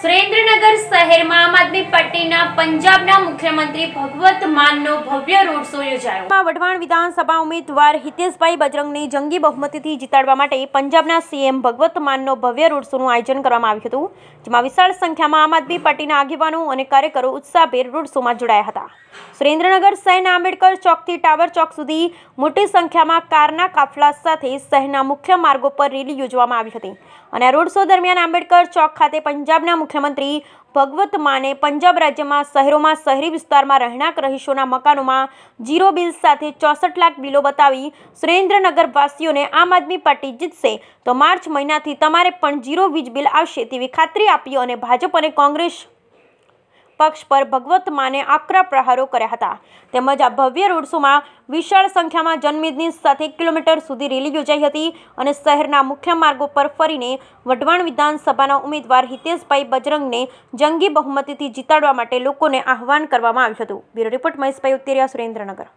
સુરેન્દ્રનગર શહેરમાં આમ આદમી પાર્ટીના પંજાબના મુખ્યમંત્રી ભગવત માનનો ભવ્ય રોડ શો યોજાયો વઢવાણ વિધાનસભા ઉમેદવાર હિતેશભાઈ બજરંગને જંગી બહુમતીથી જીતાડવા માટે પંજાબના સીએમ ભગવત માનનો ભવ્ય રોડ શોનું આયોજન કરવામાં આવ્યું હતું જેમાં વિશાળ સંખ્યામાં આમ આદમી પાર્ટીના આગેવાનો અને કાર્યકરો ઉત્સાહભેર રોડ શોમાં જોડાયા હતા સુરેન્દ્રનગર શહેરના આંબેડકર ચોકથી ટાવર ચોક સુધી મોટી સંખ્યામાં કારના કાફલા સાથે શહેરના મુખ્ય માર્ગો પર રેલી યોજવામાં આવી હતી અને રોડ શો દરમિયાન આંબેડકર ચોક ખાતે પંજાબના મુખ્યમંત્રી ભગવત માને પંજાબ રાજ્યમાં શહેરોમાં શહેરી વિસ્તારમાં રહેણાંક રહીશોના મકાનોમાં જીરો બિલ સાથે ચોસઠ લાખ બિલો બતાવી સુરેન્દ્રનગર આમ આદમી પાર્ટી જીતશે તો માર્ચ મહિનાથી તમારે પણ જીરો વીજ બિલ આવશે તેવી ખાતરી આપી અને ભાજપ અને કોંગ્રેસ પક્ષ પર ભગવત માને આકરા પ્રહારો કર્યા હતા તેમજ આ ભવ્ય રોડ શોમાં વિશાળ સંખ્યામાં જનમેદની સાથે કિલોમીટર સુધી રેલી યોજાઈ હતી અને શહેરના મુખ્ય માર્ગો પર ફરીને વઢવાણ વિધાનસભાના ઉમેદવાર હિતેશભાઈ બજરંગને જંગી બહુમતીથી જીતાડવા માટે લોકોને આહવાન કરવામાં આવ્યું હતું બ્યુરો રિપોર્ટ મહેશભાઈ ઉત્તેરિયા સુરેન્દ્રનગર